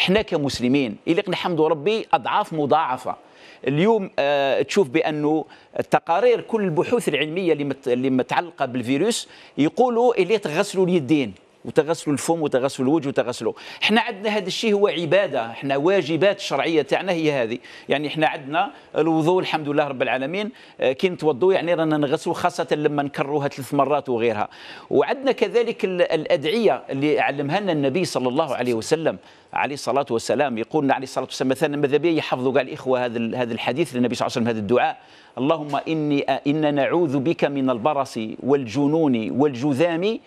احنا كمسلمين اللي نحمد ربي اضعاف مضاعفه اليوم آه تشوف بانه التقارير كل البحوث العلميه اللي متعلقه بالفيروس يقولوا اللي تغسلوا اليدين وتغسل الفم وتغسل الوجه وتغسله احنا عندنا هذا الشيء هو عباده احنا واجبات الشرعيه تاعنا هي هذه يعني احنا عندنا الوضوء الحمد لله رب العالمين آه، كي نتوضوا يعني رانا نغسلوا خاصه لما نكرروها ثلاث مرات وغيرها وعندنا كذلك الادعيه اللي علمها لنا النبي صلى الله عليه وسلم عليه الصلاه والسلام يقول عليه الصلاه والسلام مثلا ماذا بي يحفظوا كاع الاخوه هذا هذا الحديث للنبي صلى الله عليه وسلم هذا الدعاء اللهم اني ان نعوذ بك من البرص والجنون والجذام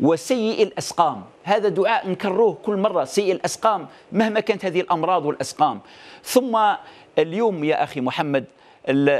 وسيء الأسقام هذا دعاء نكروه كل مرة سيء الأسقام مهما كانت هذه الأمراض والأسقام ثم اليوم يا أخي محمد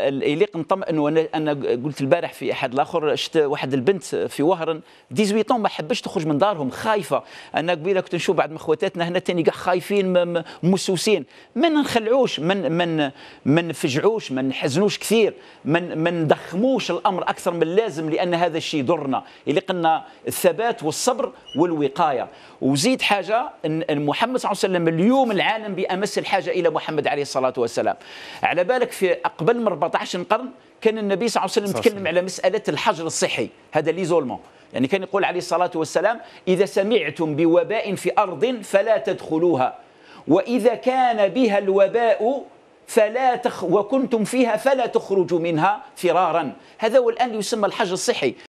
يليق نطمئن وانا قلت البارح في احد الاخر شفت واحد البنت في وهرن 18 ما حبش تخرج من دارهم خايفه انا قبيله كنت نشوف بعض مخواتاتنا هنا تاني كاع خايفين مسوسين ما نخلعوش من من ما نفجعوش ما نحزنوش كثير من ما ندخموش الامر اكثر من اللازم لان هذا الشيء يضرنا يليق لنا الثبات والصبر والوقايه الغايه وزيد حاجه ان محمد صلى الله عليه وسلم اليوم العالم بامس الحاجه الى محمد عليه الصلاه والسلام على بالك في قبل من 14 قرن كان النبي صلى الله عليه وسلم يتكلم على مساله الحجر الصحي هذا ليزولمون يعني كان يقول عليه الصلاه والسلام اذا سمعتم بوباء في ارض فلا تدخلوها واذا كان بها الوباء فلا تخ وكنتم فيها فلا تخرجوا منها فرارا هذا هو الان يسمى الحجر الصحي